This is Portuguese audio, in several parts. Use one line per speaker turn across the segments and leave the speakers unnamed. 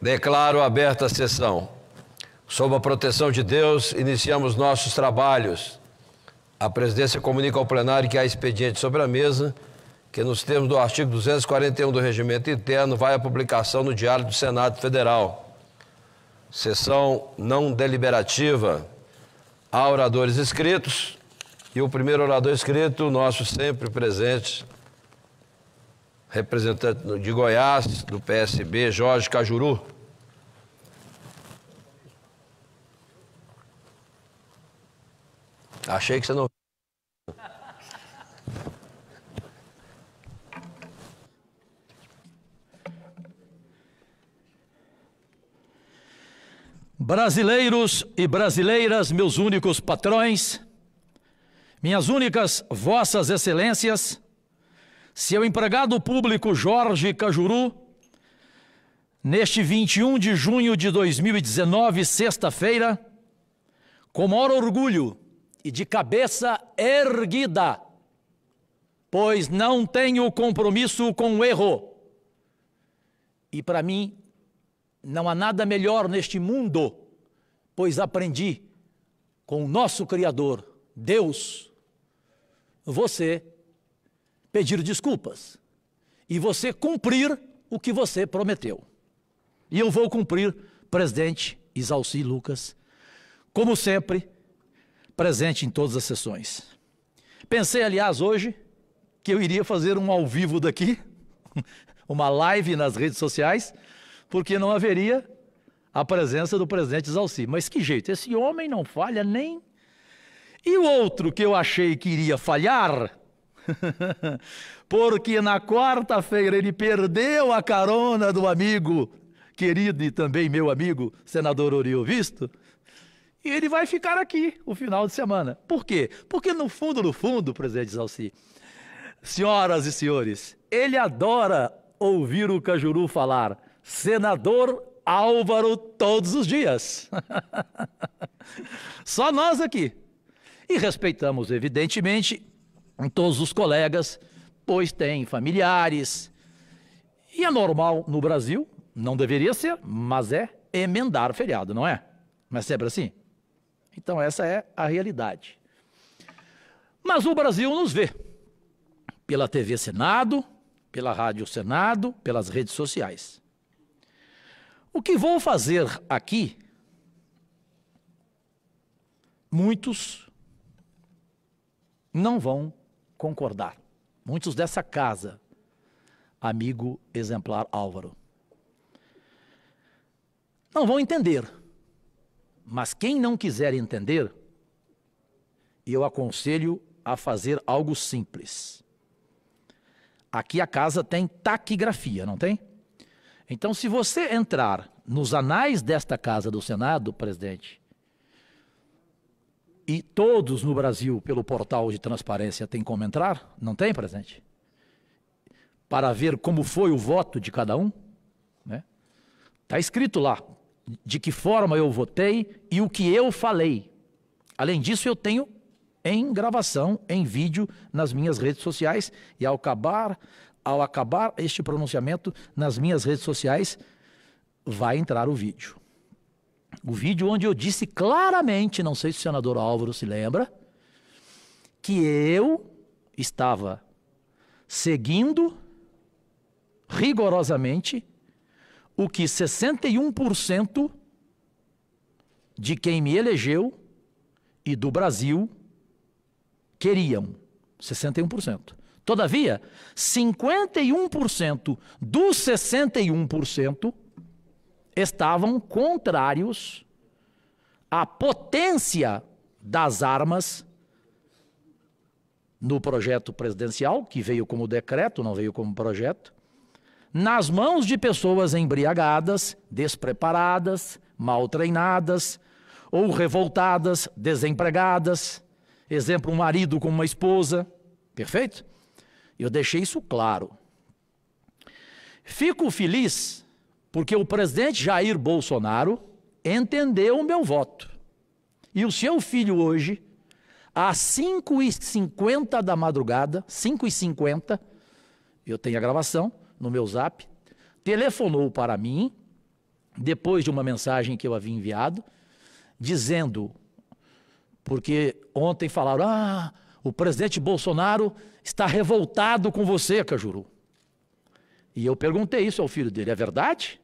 Declaro aberta a sessão. Sob a proteção de Deus, iniciamos nossos trabalhos. A presidência comunica ao plenário que há expediente sobre a mesa, que nos termos do artigo 241 do regimento interno vai à publicação no Diário do Senado Federal. Sessão não deliberativa. Há oradores escritos e o primeiro orador escrito, nosso sempre presente, representante de Goiás, do PSB, Jorge Cajuru. Achei que você não.
Brasileiros e brasileiras, meus únicos patrões, minhas únicas vossas excelências, seu empregado público Jorge Cajuru, neste 21 de junho de 2019, sexta-feira, com maior orgulho e de cabeça erguida, pois não tenho compromisso com o erro. E para mim, não há nada melhor neste mundo, pois aprendi com o nosso Criador, Deus, você pedir desculpas e você cumprir o que você prometeu. E eu vou cumprir, presidente Isalci Lucas, como sempre, presente em todas as sessões. Pensei, aliás, hoje que eu iria fazer um ao vivo daqui, uma live nas redes sociais, porque não haveria a presença do presidente Isalci Mas que jeito, esse homem não falha nem. E o outro que eu achei que iria falhar, Porque na quarta-feira ele perdeu a carona do amigo, querido e também meu amigo, senador Oriol Visto, e ele vai ficar aqui o final de semana. Por quê? Porque no fundo, no fundo, presidente Salsi, senhoras e senhores, ele adora ouvir o Cajuru falar, senador Álvaro todos os dias. Só nós aqui. E respeitamos, evidentemente, em todos os colegas, pois tem familiares. E é normal no Brasil, não deveria ser, mas é emendar o feriado, não é? Mas sempre assim. Então essa é a realidade. Mas o Brasil nos vê pela TV Senado, pela Rádio Senado, pelas redes sociais. O que vou fazer aqui, muitos não vão concordar, muitos dessa casa, amigo exemplar Álvaro. Não vão entender, mas quem não quiser entender, eu aconselho a fazer algo simples. Aqui a casa tem taquigrafia, não tem? Então, se você entrar nos anais desta casa do Senado, presidente, e todos no Brasil, pelo portal de transparência, têm como entrar? Não tem, presidente? Para ver como foi o voto de cada um? Está né? Tá escrito lá de que forma eu votei e o que eu falei. Além disso, eu tenho em gravação, em vídeo, nas minhas redes sociais. E ao acabar, ao acabar este pronunciamento nas minhas redes sociais, vai entrar o vídeo o vídeo onde eu disse claramente, não sei se o senador Álvaro se lembra, que eu estava seguindo rigorosamente o que 61% de quem me elegeu e do Brasil queriam. 61%. Todavia, 51% dos 61% estavam contrários à potência das armas no projeto presidencial, que veio como decreto, não veio como projeto, nas mãos de pessoas embriagadas, despreparadas, mal treinadas ou revoltadas, desempregadas. Exemplo, um marido com uma esposa. Perfeito? Eu deixei isso claro. Fico feliz porque o presidente Jair Bolsonaro entendeu o meu voto. E o seu filho hoje, às 5h50 da madrugada, 5h50, eu tenho a gravação no meu zap, telefonou para mim, depois de uma mensagem que eu havia enviado, dizendo, porque ontem falaram, ah, o presidente Bolsonaro está revoltado com você, Cajuru. E eu perguntei isso ao filho dele: é verdade?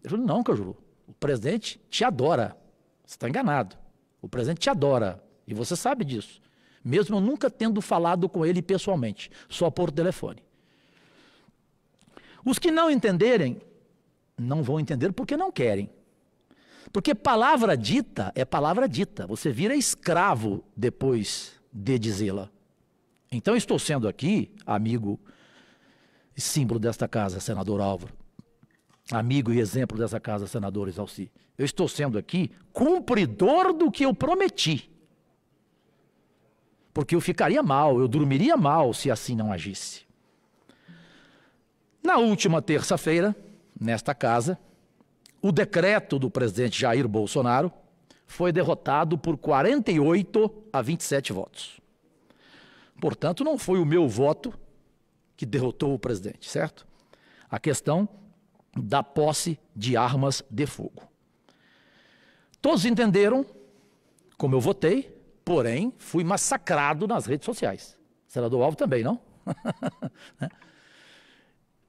Ele falou: não, Cajuru. O presidente te adora. Você está enganado. O presidente te adora. E você sabe disso. Mesmo eu nunca tendo falado com ele pessoalmente, só por telefone. Os que não entenderem, não vão entender porque não querem. Porque palavra dita é palavra dita. Você vira escravo depois de dizê-la. Então estou sendo aqui, amigo e símbolo desta casa, senador Álvaro. Amigo e exemplo dessa casa, senador Exalci. Eu estou sendo aqui cumpridor do que eu prometi. Porque eu ficaria mal, eu dormiria mal se assim não agisse. Na última terça-feira, nesta casa, o decreto do presidente Jair Bolsonaro foi derrotado por 48 a 27 votos. Portanto, não foi o meu voto que derrotou o presidente, certo? A questão da posse de armas de fogo. Todos entenderam como eu votei, porém fui massacrado nas redes sociais. Senador Alvo também, não? Né?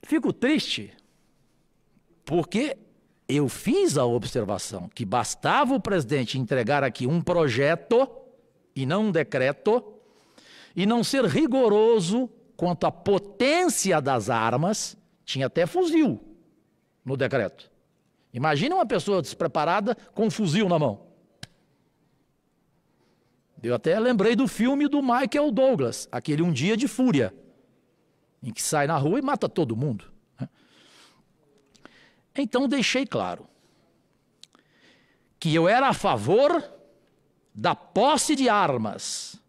Fico triste porque eu fiz a observação que bastava o presidente entregar aqui um projeto e não um decreto e não ser rigoroso quanto à potência das armas, tinha até fuzil no decreto. Imagina uma pessoa despreparada com um fuzil na mão. Eu até lembrei do filme do Michael Douglas, aquele Um Dia de Fúria, em que sai na rua e mata todo mundo. Né? Então deixei claro que eu era a favor da posse de armas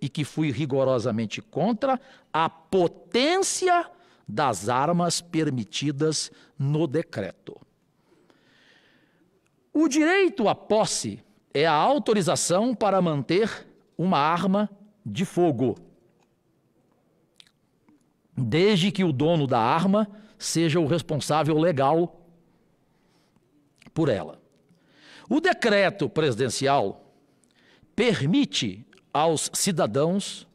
e que fui rigorosamente contra a potência das armas permitidas no decreto. O direito à posse é a autorização para manter uma arma de fogo, desde que o dono da arma seja o responsável legal por ela. O decreto presidencial permite aos cidadãos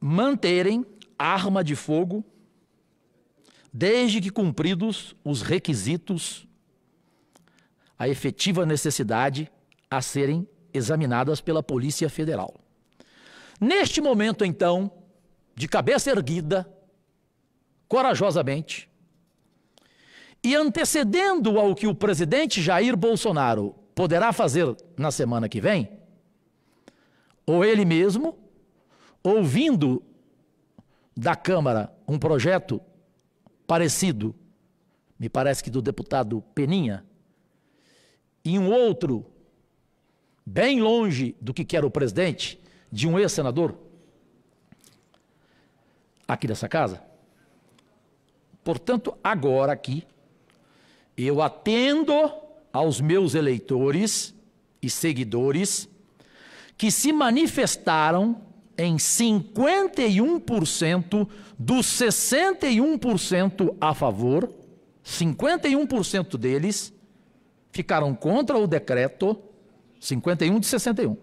manterem arma de fogo desde que cumpridos os requisitos, a efetiva necessidade a serem examinadas pela Polícia Federal. Neste momento, então, de cabeça erguida, corajosamente, e antecedendo ao que o presidente Jair Bolsonaro poderá fazer na semana que vem, ou ele mesmo, ouvindo da Câmara um projeto parecido, me parece que do deputado Peninha, e um outro, bem longe do que quer o presidente, de um ex-senador, aqui dessa casa. Portanto, agora aqui, eu atendo aos meus eleitores e seguidores que se manifestaram em 51% dos 61% a favor, 51% deles ficaram contra o decreto, 51 de 61.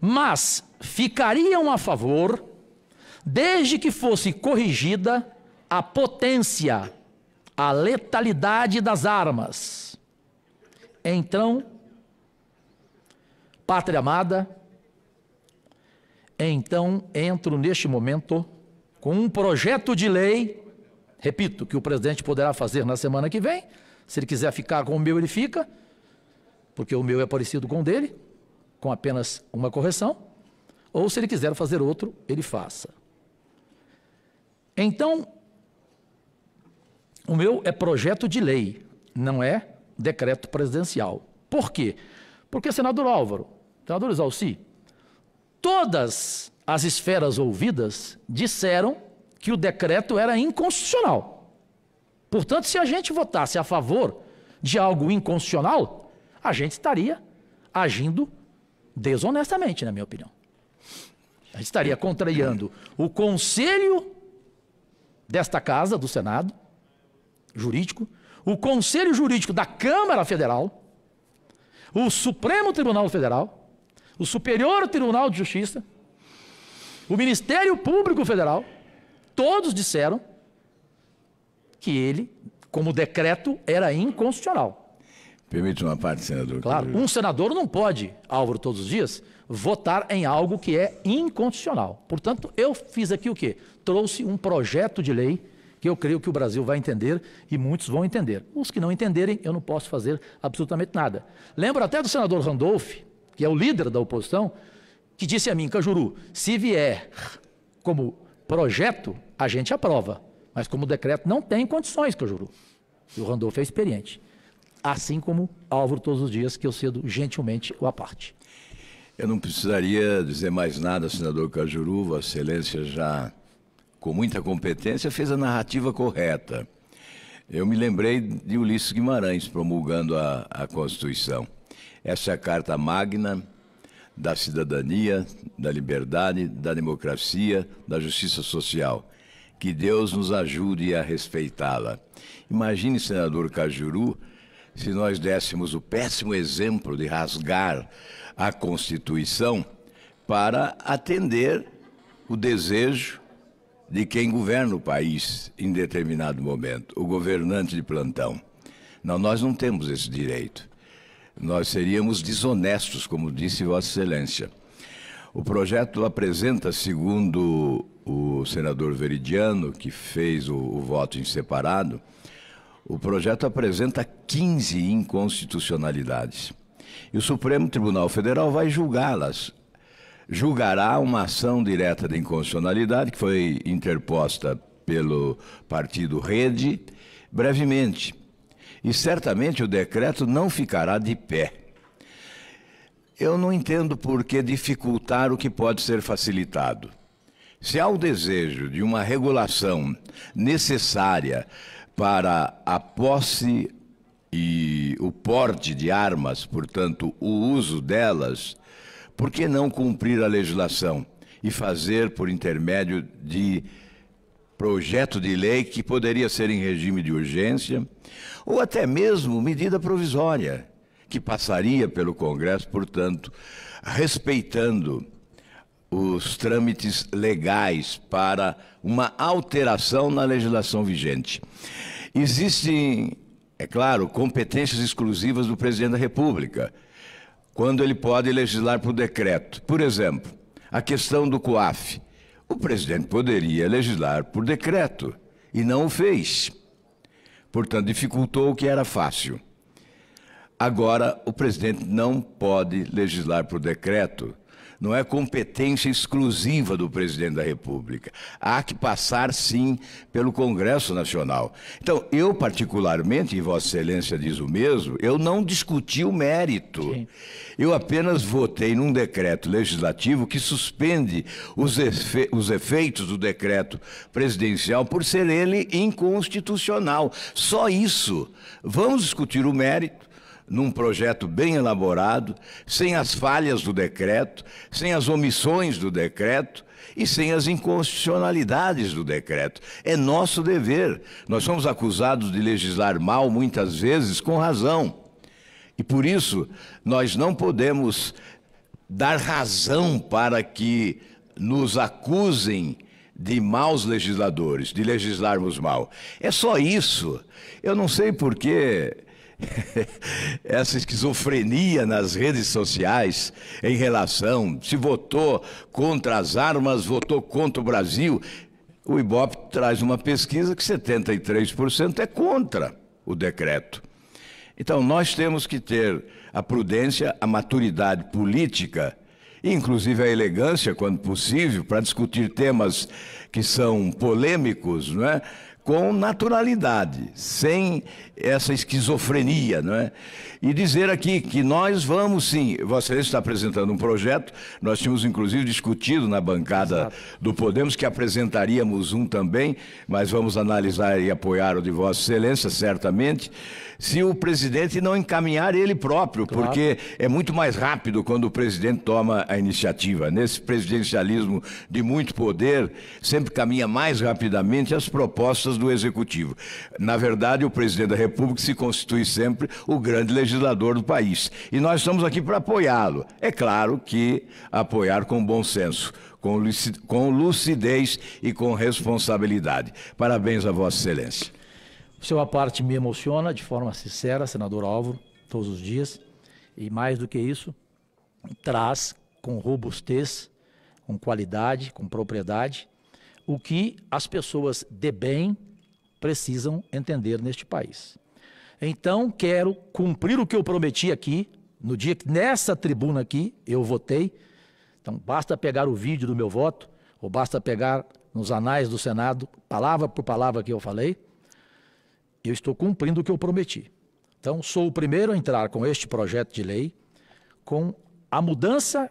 Mas ficariam a favor desde que fosse corrigida a potência, a letalidade das armas. Então, Pátria amada, então entro neste momento com um projeto de lei, repito, que o presidente poderá fazer na semana que vem. Se ele quiser ficar com o meu, ele fica, porque o meu é parecido com o dele, com apenas uma correção. Ou se ele quiser fazer outro, ele faça. Então, o meu é projeto de lei, não é decreto presidencial. Por quê? Porque, senador Álvaro, Senadores Alci, todas as esferas ouvidas disseram que o decreto era inconstitucional. Portanto, se a gente votasse a favor de algo inconstitucional, a gente estaria agindo desonestamente, na minha opinião. A gente estaria contrariando o conselho desta casa, do Senado, jurídico, o conselho jurídico da Câmara Federal, o Supremo Tribunal Federal, o Superior Tribunal de Justiça, o Ministério Público Federal, todos disseram que ele, como decreto, era inconstitucional. Permite uma parte, senador. Claro, um senador não pode, Álvaro, todos os dias, votar em algo que é inconstitucional. Portanto, eu fiz aqui o quê? Trouxe um projeto de lei que eu creio que o Brasil vai entender e muitos vão entender. Os que não entenderem, eu não posso fazer absolutamente nada. Lembro até do senador Randolph, que é o líder da oposição, que disse a mim, Cajuru, se vier como projeto, a gente aprova. Mas como decreto não tem condições, Cajuru. E o Randolfo é experiente. Assim como Álvaro todos os dias, que eu cedo gentilmente o aparte
Eu não precisaria dizer mais nada, senador Cajuru. Vossa Excelência já, com muita competência, fez a narrativa correta. Eu me lembrei de Ulisses Guimarães promulgando a, a Constituição. Essa é a Carta Magna da cidadania, da liberdade, da democracia, da justiça social. Que Deus nos ajude a respeitá-la. Imagine, senador Cajuru, se nós dessemos o péssimo exemplo de rasgar a Constituição para atender o desejo de quem governa o país em determinado momento, o governante de plantão. Não, nós não temos esse direito nós seríamos desonestos, como disse Vossa Excelência. O projeto apresenta, segundo o senador Veridiano, que fez o, o voto em separado, o projeto apresenta 15 inconstitucionalidades. E o Supremo Tribunal Federal vai julgá-las. Julgará uma ação direta de inconstitucionalidade que foi interposta pelo partido Rede brevemente e certamente o decreto não ficará de pé. Eu não entendo por que dificultar o que pode ser facilitado. Se há o desejo de uma regulação necessária para a posse e o porte de armas, portanto, o uso delas, por que não cumprir a legislação e fazer por intermédio de projeto de lei que poderia ser em regime de urgência, ou até mesmo medida provisória, que passaria pelo Congresso, portanto, respeitando os trâmites legais para uma alteração na legislação vigente. Existem, é claro, competências exclusivas do presidente da República, quando ele pode legislar por decreto. Por exemplo, a questão do COAF o presidente poderia legislar por decreto e não o fez. Portanto, dificultou o que era fácil. Agora, o presidente não pode legislar por decreto não é competência exclusiva do presidente da República. Há que passar, sim, pelo Congresso Nacional. Então, eu, particularmente, e Vossa Excelência diz o mesmo, eu não discuti o mérito. Sim. Eu apenas votei num decreto legislativo que suspende os, efe os efeitos do decreto presidencial por ser ele inconstitucional. Só isso. Vamos discutir o mérito num projeto bem elaborado, sem as falhas do decreto, sem as omissões do decreto e sem as inconstitucionalidades do decreto. É nosso dever. Nós somos acusados de legislar mal, muitas vezes com razão. E por isso, nós não podemos dar razão para que nos acusem de maus legisladores, de legislarmos mal. É só isso. Eu não sei por que essa esquizofrenia nas redes sociais em relação se votou contra as armas, votou contra o Brasil. O IBOP traz uma pesquisa que 73% é contra o decreto. Então, nós temos que ter a prudência, a maturidade política, inclusive a elegância, quando possível, para discutir temas que são polêmicos, não é? com naturalidade, sem essa esquizofrenia, não é? E dizer aqui que nós vamos sim, você está apresentando um projeto, nós tínhamos inclusive discutido na bancada Exato. do Podemos que apresentaríamos um também, mas vamos analisar e apoiar o de Vossa Excelência, certamente, se o presidente não encaminhar ele próprio, claro. porque é muito mais rápido quando o presidente toma a iniciativa. Nesse presidencialismo de muito poder, sempre caminha mais rapidamente as propostas do executivo. Na verdade, o presidente da República se constitui sempre o grande legislador do país. E nós estamos aqui para apoiá-lo. É claro que apoiar com bom senso, com lucidez e com responsabilidade. Parabéns a Vossa
Excelência. seu aparte me emociona de forma sincera, senador Álvaro, todos os dias. E mais do que isso, traz com robustez, com qualidade, com propriedade, o que as pessoas de bem precisam entender neste país. Então, quero cumprir o que eu prometi aqui, no dia que nessa tribuna aqui eu votei. Então, basta pegar o vídeo do meu voto, ou basta pegar nos anais do Senado, palavra por palavra que eu falei. Eu estou cumprindo o que eu prometi. Então, sou o primeiro a entrar com este projeto de lei, com a mudança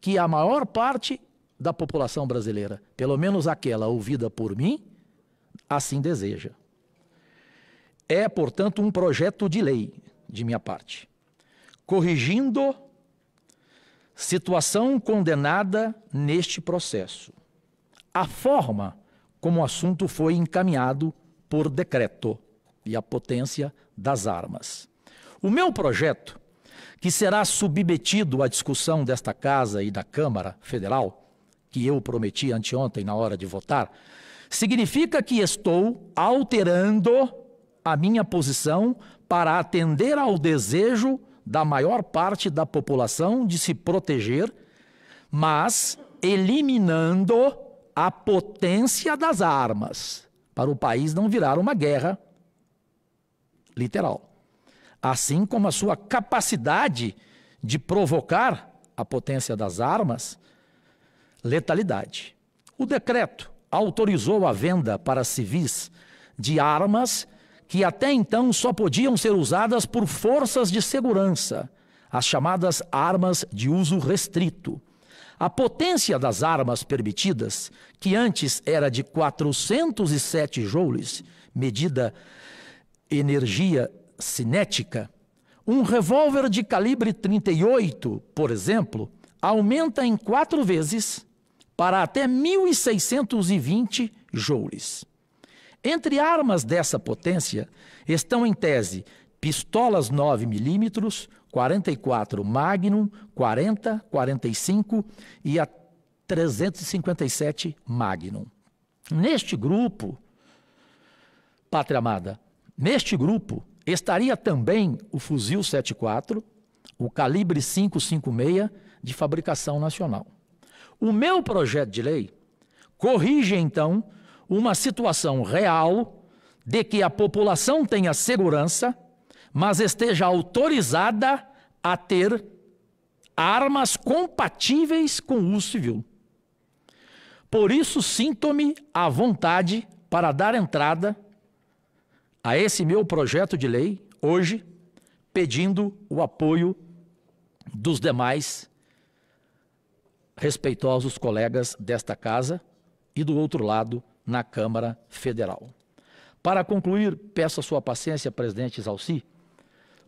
que a maior parte da população brasileira, pelo menos aquela ouvida por mim, assim deseja. É, portanto, um projeto de lei de minha parte, corrigindo situação condenada neste processo. A forma como o assunto foi encaminhado por decreto e a potência das armas. O meu projeto, que será submetido à discussão desta Casa e da Câmara Federal, que eu prometi anteontem na hora de votar, Significa que estou alterando a minha posição para atender ao desejo da maior parte da população de se proteger, mas eliminando a potência das armas para o país não virar uma guerra literal. Assim como a sua capacidade de provocar a potência das armas, letalidade. O decreto autorizou a venda para civis de armas que até então só podiam ser usadas por forças de segurança, as chamadas armas de uso restrito. A potência das armas permitidas, que antes era de 407 joules, medida energia cinética, um revólver de calibre 38, por exemplo, aumenta em quatro vezes para até 1.620 joules. Entre armas dessa potência estão em tese pistolas 9mm, 44 Magnum, 40, 45 e a 357 Magnum. Neste grupo, pátria amada, neste grupo estaria também o fuzil 74, o calibre 556 de fabricação nacional. O meu projeto de lei corrige, então, uma situação real de que a população tenha segurança, mas esteja autorizada a ter armas compatíveis com o uso civil. Por isso, sinto-me à vontade para dar entrada a esse meu projeto de lei hoje, pedindo o apoio dos demais respeitosos colegas desta casa e do outro lado, na Câmara Federal. Para concluir, peço a sua paciência, presidente Salsi,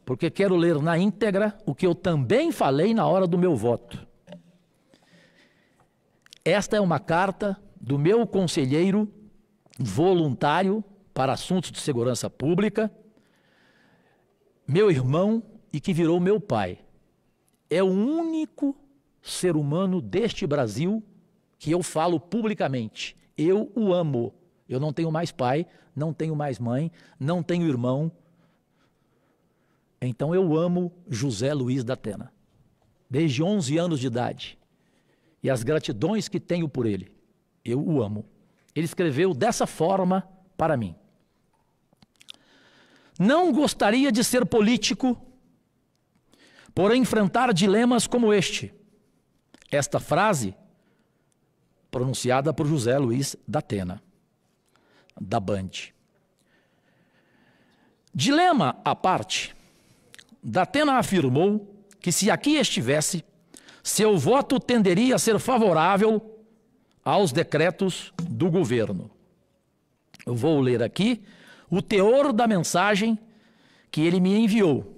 porque quero ler na íntegra o que eu também falei na hora do meu voto. Esta é uma carta do meu conselheiro voluntário para assuntos de segurança pública, meu irmão e que virou meu pai. É o único ser humano deste Brasil que eu falo publicamente. Eu o amo. Eu não tenho mais pai, não tenho mais mãe, não tenho irmão. Então eu amo José Luiz da Atena, desde 11 anos de idade. E as gratidões que tenho por ele, eu o amo. Ele escreveu dessa forma para mim. Não gostaria de ser político por enfrentar dilemas como este esta frase, pronunciada por José Luiz da Atena, da Band. Dilema à parte, Datena afirmou que se aqui estivesse, seu voto tenderia a ser favorável aos decretos do governo. Eu vou ler aqui o teor da mensagem que ele me enviou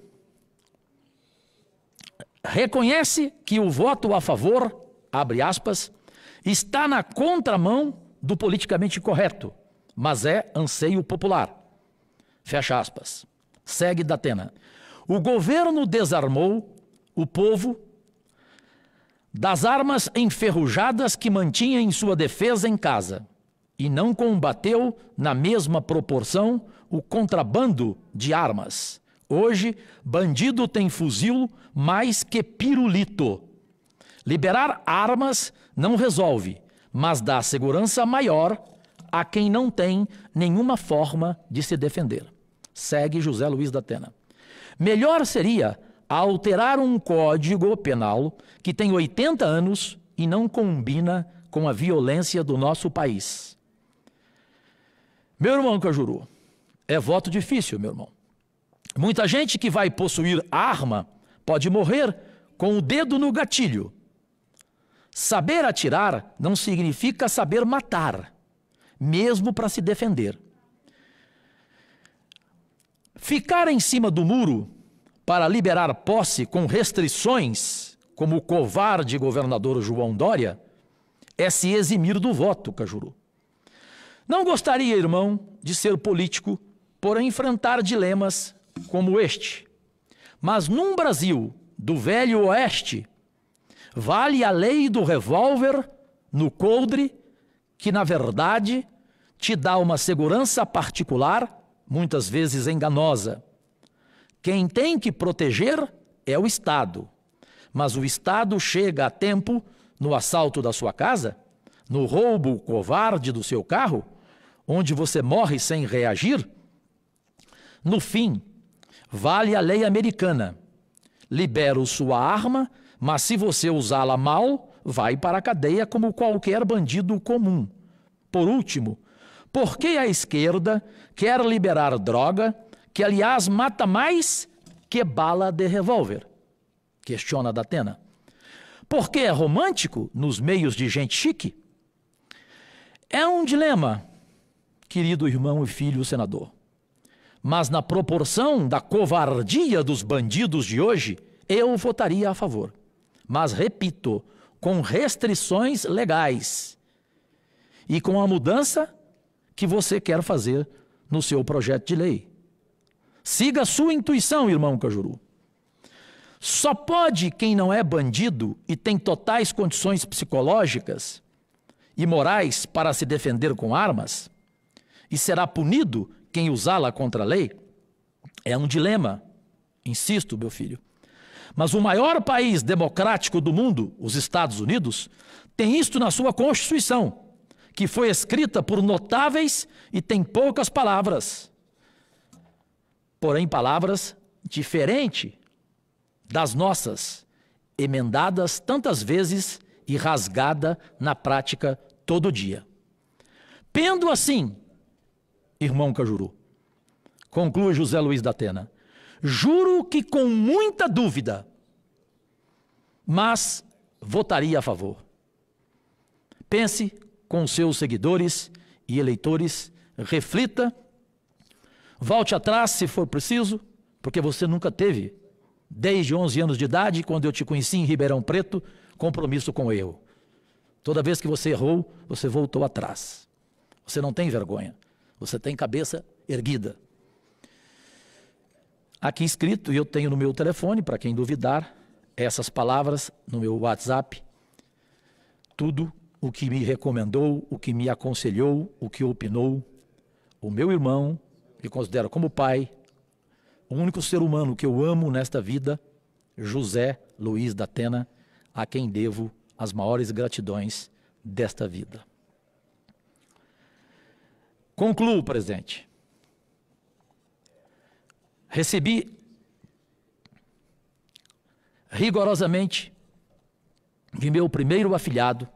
reconhece que o voto a favor, abre aspas, está na contramão do politicamente correto, mas é anseio popular. Fecha aspas. Segue Datena. O governo desarmou o povo das armas enferrujadas que mantinha em sua defesa em casa e não combateu na mesma proporção o contrabando de armas Hoje, bandido tem fuzil mais que pirulito. Liberar armas não resolve, mas dá segurança maior a quem não tem nenhuma forma de se defender. Segue José Luiz da Atena. Melhor seria alterar um código penal que tem 80 anos e não combina com a violência do nosso país. Meu irmão Cajuru, é voto difícil, meu irmão. Muita gente que vai possuir arma pode morrer com o dedo no gatilho. Saber atirar não significa saber matar, mesmo para se defender. Ficar em cima do muro para liberar posse com restrições, como o covarde governador João Dória, é se eximir do voto, Cajuru. Não gostaria, irmão, de ser político por enfrentar dilemas como este. Mas num Brasil do Velho Oeste, vale a lei do revólver no coldre, que na verdade te dá uma segurança particular, muitas vezes enganosa. Quem tem que proteger é o Estado. Mas o Estado chega a tempo no assalto da sua casa, no roubo covarde do seu carro, onde você morre sem reagir. No fim, Vale a lei americana. Libero sua arma, mas se você usá-la mal, vai para a cadeia como qualquer bandido comum. Por último, por que a esquerda quer liberar droga que, aliás, mata mais que bala de revólver? Questiona Datena. Porque é romântico nos meios de gente chique? É um dilema, querido irmão e filho senador mas na proporção da covardia dos bandidos de hoje, eu votaria a favor. Mas repito, com restrições legais e com a mudança que você quer fazer no seu projeto de lei. Siga a sua intuição, irmão Cajuru. Só pode quem não é bandido e tem totais condições psicológicas e morais para se defender com armas e será punido quem usá-la contra a lei, é um dilema. Insisto, meu filho. Mas o maior país democrático do mundo, os Estados Unidos, tem isto na sua Constituição, que foi escrita por notáveis e tem poucas palavras. Porém, palavras diferentes das nossas, emendadas tantas vezes e rasgada na prática todo dia. Pendo assim irmão Cajuru. Conclui José Luiz da Atena. Juro que com muita dúvida, mas votaria a favor. Pense com seus seguidores e eleitores, reflita, volte atrás se for preciso, porque você nunca teve, desde 11 anos de idade, quando eu te conheci em Ribeirão Preto, compromisso com eu. Toda vez que você errou, você voltou atrás. Você não tem vergonha. Você tem cabeça erguida. Aqui escrito, e eu tenho no meu telefone, para quem duvidar, essas palavras no meu WhatsApp. Tudo o que me recomendou, o que me aconselhou, o que opinou, o meu irmão, que considero como pai, o único ser humano que eu amo nesta vida, José Luiz da Atena, a quem devo as maiores gratidões desta vida. Concluo, presidente. Recebi rigorosamente de meu primeiro afilhado,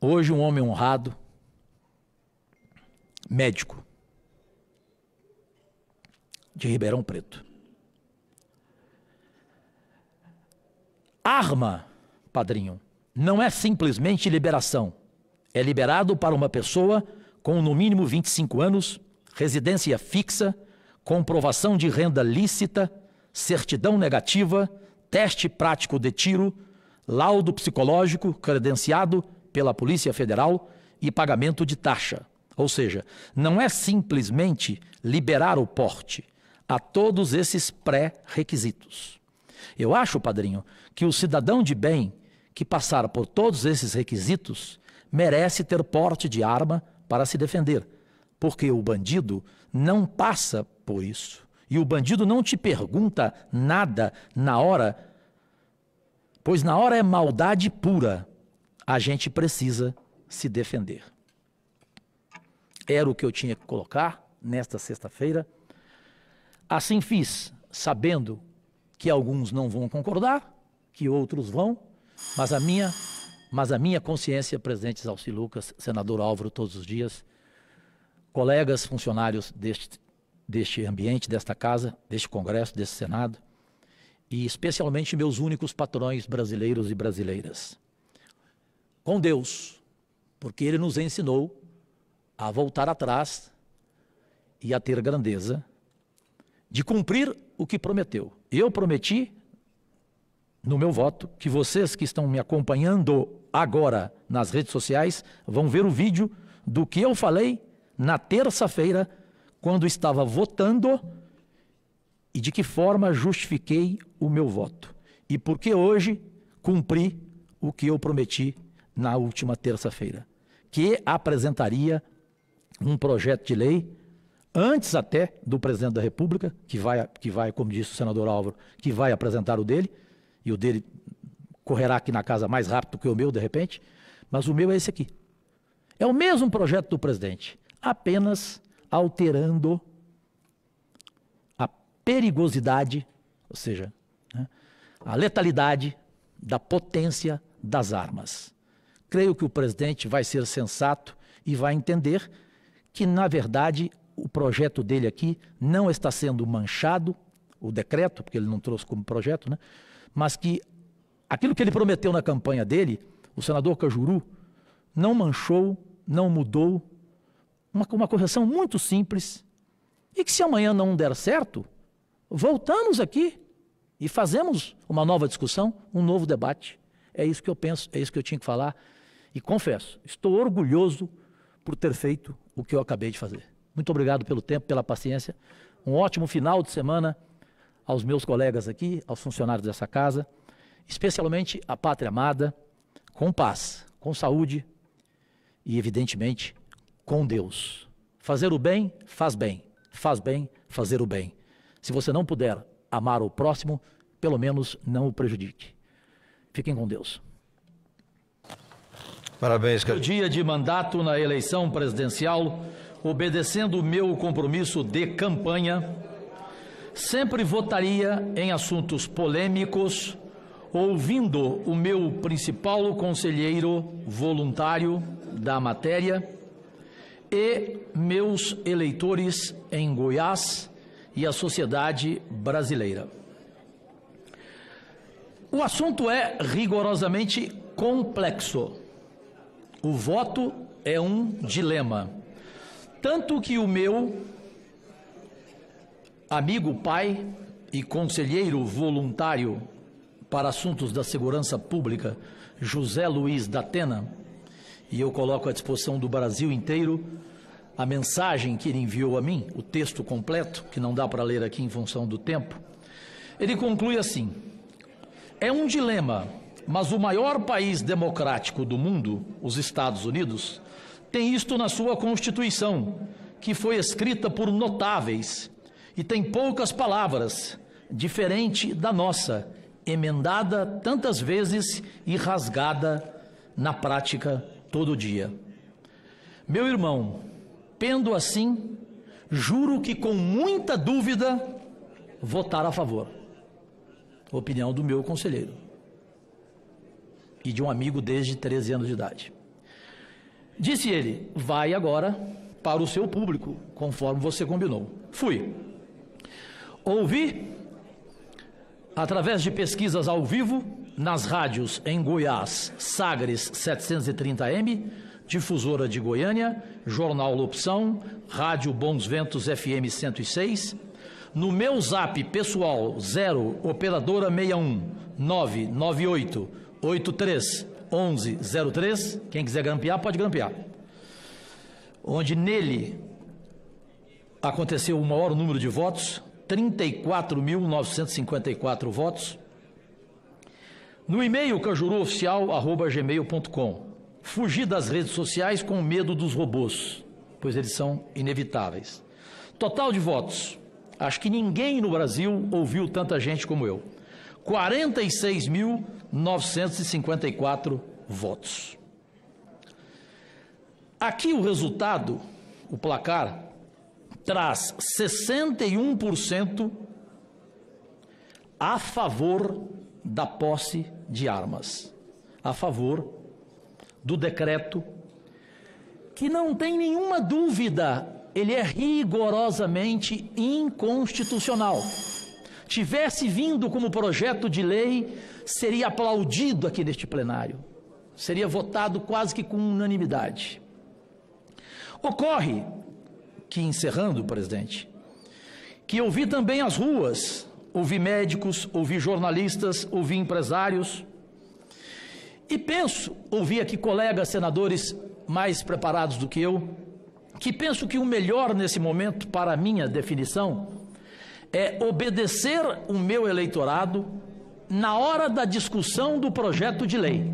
hoje um homem honrado, médico de Ribeirão Preto. Arma, padrinho, não é simplesmente liberação é liberado para uma pessoa com no mínimo 25 anos, residência fixa, comprovação de renda lícita, certidão negativa, teste prático de tiro, laudo psicológico credenciado pela Polícia Federal e pagamento de taxa. Ou seja, não é simplesmente liberar o porte a todos esses pré-requisitos. Eu acho, padrinho, que o cidadão de bem que passar por todos esses requisitos merece ter porte de arma para se defender, porque o bandido não passa por isso. E o bandido não te pergunta nada na hora, pois na hora é maldade pura. A gente precisa se defender. Era o que eu tinha que colocar nesta sexta-feira. Assim fiz, sabendo que alguns não vão concordar, que outros vão, mas a minha mas a minha consciência, presidente Alci Lucas, senador Álvaro, todos os dias, colegas funcionários deste, deste ambiente, desta casa, deste Congresso, deste Senado, e especialmente meus únicos patrões brasileiros e brasileiras. Com Deus, porque Ele nos ensinou a voltar atrás e a ter grandeza de cumprir o que prometeu. Eu prometi no meu voto que vocês que estão me acompanhando agora nas redes sociais vão ver o vídeo do que eu falei na terça-feira, quando estava votando e de que forma justifiquei o meu voto. E porque hoje cumpri o que eu prometi na última terça-feira, que apresentaria um projeto de lei antes até do presidente da República, que vai, que vai, como disse o senador Álvaro, que vai apresentar o dele, e o dele correrá aqui na casa mais rápido que o meu, de repente, mas o meu é esse aqui. É o mesmo projeto do presidente, apenas alterando a perigosidade, ou seja, né, a letalidade da potência das armas. Creio que o presidente vai ser sensato e vai entender que, na verdade, o projeto dele aqui não está sendo manchado, o decreto, porque ele não trouxe como projeto, né? mas que Aquilo que ele prometeu na campanha dele, o senador Cajuru, não manchou, não mudou. Uma, uma correção muito simples. E que se amanhã não der certo, voltamos aqui e fazemos uma nova discussão, um novo debate. É isso que eu penso, é isso que eu tinha que falar. E confesso, estou orgulhoso por ter feito o que eu acabei de fazer. Muito obrigado pelo tempo, pela paciência. Um ótimo final de semana aos meus colegas aqui, aos funcionários dessa casa especialmente a pátria amada, com paz, com saúde e, evidentemente, com Deus. Fazer o bem faz bem, faz bem fazer o bem. Se você não puder amar o próximo, pelo menos não o prejudique. Fiquem com Deus. Parabéns, cara. Dia de mandato na eleição presidencial, obedecendo o meu compromisso de campanha, sempre votaria em assuntos polêmicos ouvindo o meu principal conselheiro voluntário da matéria e meus eleitores em Goiás e a sociedade brasileira. O assunto é rigorosamente complexo. O voto é um dilema. Tanto que o meu amigo pai e conselheiro voluntário para Assuntos da Segurança Pública, José Luiz Datena, e eu coloco à disposição do Brasil inteiro a mensagem que ele enviou a mim, o texto completo, que não dá para ler aqui em função do tempo. Ele conclui assim: É um dilema, mas o maior país democrático do mundo, os Estados Unidos, tem isto na sua Constituição, que foi escrita por notáveis e tem poucas palavras, diferente da nossa emendada tantas vezes e rasgada na prática todo dia. Meu irmão, pendo assim, juro que com muita dúvida votar a favor. Opinião do meu conselheiro e de um amigo desde 13 anos de idade. Disse ele: vai agora para o seu público, conforme você combinou. Fui. Ouvi Através de pesquisas ao vivo, nas rádios em Goiás, Sagres 730M, Difusora de Goiânia, Jornal Opção, Rádio Bons Ventos FM 106, no meu zap pessoal 0 operadora 61 998 83 1103, quem quiser grampear pode grampear. Onde nele aconteceu o maior número de votos, 34.954 votos. No e-mail cajuruoficial.gmail.com. Fugir das redes sociais com medo dos robôs, pois eles são inevitáveis. Total de votos. Acho que ninguém no Brasil ouviu tanta gente como eu. 46.954 votos. Aqui o resultado, o placar, traz 61% a favor da posse de armas, a favor do decreto que não tem nenhuma dúvida, ele é rigorosamente inconstitucional. Tivesse vindo como projeto de lei, seria aplaudido aqui neste plenário. Seria votado quase que com unanimidade. Ocorre que encerrando, presidente, que eu vi também as ruas, ouvi médicos, ouvi jornalistas, ouvi empresários, e penso, ouvi aqui colegas senadores mais preparados do que eu, que penso que o melhor nesse momento, para minha definição, é obedecer o meu eleitorado na hora da discussão do projeto de lei.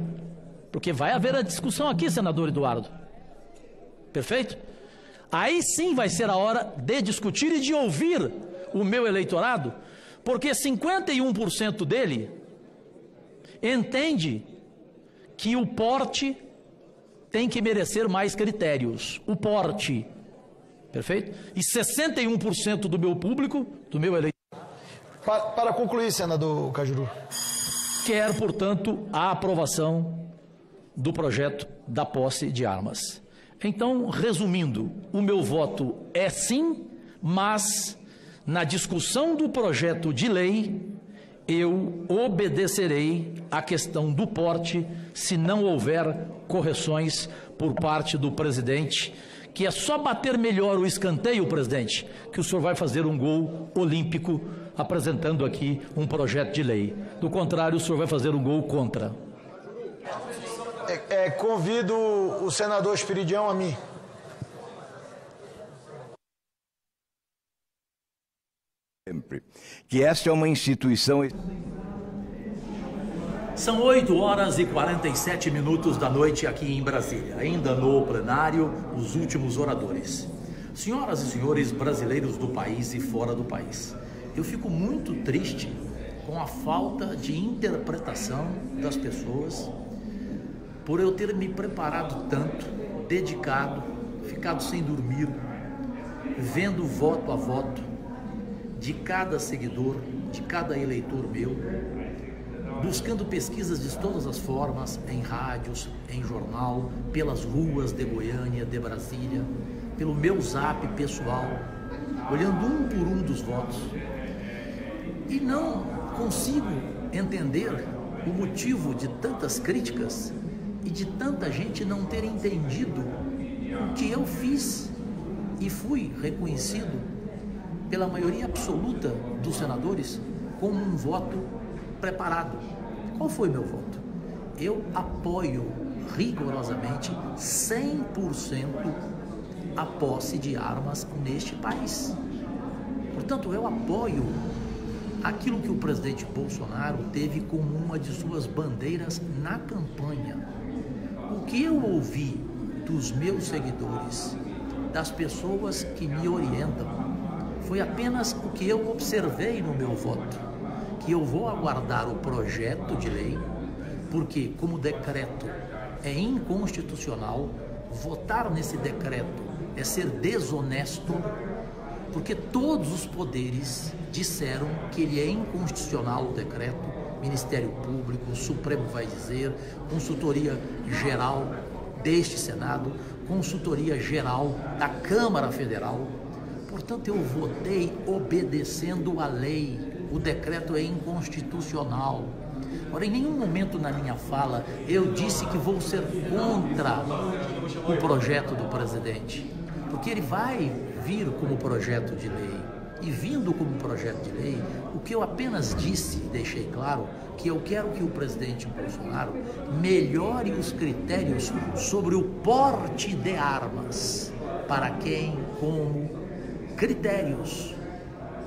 Porque vai haver a discussão aqui, senador Eduardo. Perfeito? Aí sim vai ser a hora de discutir e de ouvir o meu eleitorado, porque 51% dele entende que o porte tem que merecer mais critérios. O porte. Perfeito? E 61% do meu público, do meu eleitorado. Para, para concluir, senador Cajuru. Quer, portanto, a aprovação do projeto da posse de armas. Então, resumindo, o meu voto é sim, mas na discussão do projeto de lei, eu obedecerei à questão do porte se não houver correções por parte do presidente, que é só bater melhor o escanteio, presidente, que o senhor vai fazer um gol olímpico apresentando aqui um projeto de lei. Do contrário, o senhor vai fazer um gol contra é, é, convido o senador Espiridião a mim.
Sempre. Que esta é uma instituição.
São 8 horas e 47 minutos da noite aqui em Brasília. Ainda no plenário, os últimos oradores. Senhoras e senhores brasileiros do país e fora do país, eu fico muito triste com a falta de interpretação das pessoas por eu ter me preparado tanto, dedicado, ficado sem dormir, vendo voto a voto de cada seguidor, de cada eleitor meu, buscando pesquisas de todas as formas, em rádios, em jornal, pelas ruas de Goiânia, de Brasília, pelo meu zap pessoal, olhando um por um dos votos. E não consigo entender o motivo de tantas críticas e de tanta gente não ter entendido o que eu fiz e fui reconhecido pela maioria absoluta dos senadores como um voto preparado. Qual foi meu voto? Eu apoio rigorosamente 100% a posse de armas neste país. Portanto, eu apoio aquilo que o presidente Bolsonaro teve como uma de suas bandeiras na campanha que eu ouvi dos meus seguidores, das pessoas que me orientam, foi apenas o que eu observei no meu voto, que eu vou aguardar o projeto de lei, porque como decreto é inconstitucional, votar nesse decreto é ser desonesto, porque todos os poderes disseram que ele é inconstitucional o decreto, Ministério Público, o Supremo vai dizer, consultoria geral deste Senado, consultoria geral da Câmara Federal. Portanto, eu votei obedecendo a lei. O decreto é inconstitucional. Ora, em nenhum momento na minha fala eu disse que vou ser contra o projeto do presidente, porque ele vai vir como projeto de lei e vindo como projeto de lei, o que eu apenas disse e deixei claro, que eu quero que o presidente Bolsonaro melhore os critérios sobre o porte de armas, para quem, como, critérios.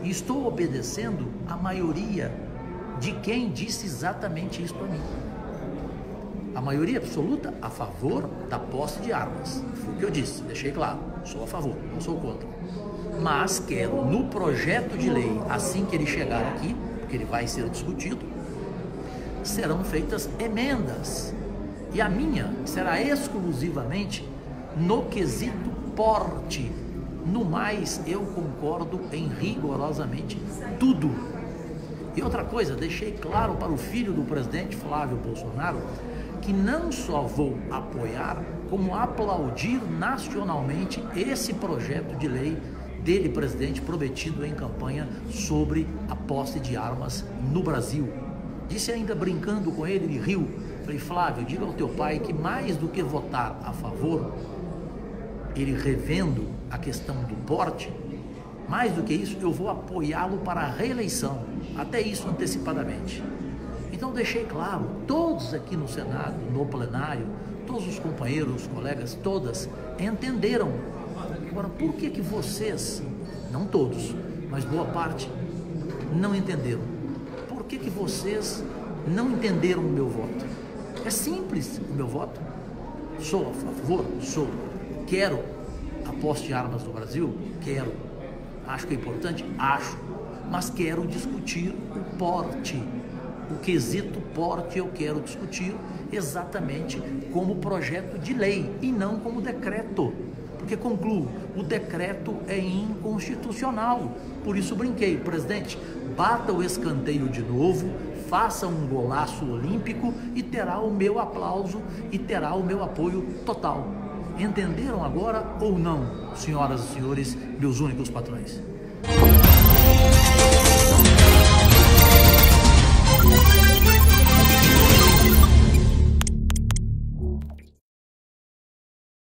E estou obedecendo a maioria de quem disse exatamente isso para mim. A maioria absoluta a favor da posse de armas. Foi o que eu disse, deixei claro. Sou a favor, não sou contra mas quero, é no projeto de lei, assim que ele chegar aqui, porque ele vai ser discutido, serão feitas emendas. E a minha será exclusivamente no quesito porte. No mais, eu concordo em rigorosamente tudo. E outra coisa, deixei claro para o filho do presidente Flávio Bolsonaro que não só vou apoiar, como aplaudir nacionalmente esse projeto de lei dele, presidente, prometido em campanha sobre a posse de armas no Brasil. Disse ainda brincando com ele, ele riu. Falei, Flávio, diga ao teu pai que mais do que votar a favor, ele revendo a questão do porte, mais do que isso, eu vou apoiá-lo para a reeleição, até isso antecipadamente. Então deixei claro, todos aqui no Senado, no plenário, todos os companheiros, os colegas, todas entenderam Agora, por que, que vocês, não todos, mas boa parte, não entenderam? Por que, que vocês não entenderam o meu voto? É simples o meu voto. Sou a favor? Sou. Quero a posse de armas no Brasil? Quero. Acho que é importante? Acho. Mas quero discutir o porte. O quesito porte eu quero discutir exatamente como projeto de lei e não como decreto que concluo, o decreto é inconstitucional. Por isso brinquei, presidente, bata o escanteio de novo, faça um golaço olímpico e terá o meu aplauso e terá o meu apoio total. Entenderam agora ou não, senhoras e senhores, meus únicos patrões?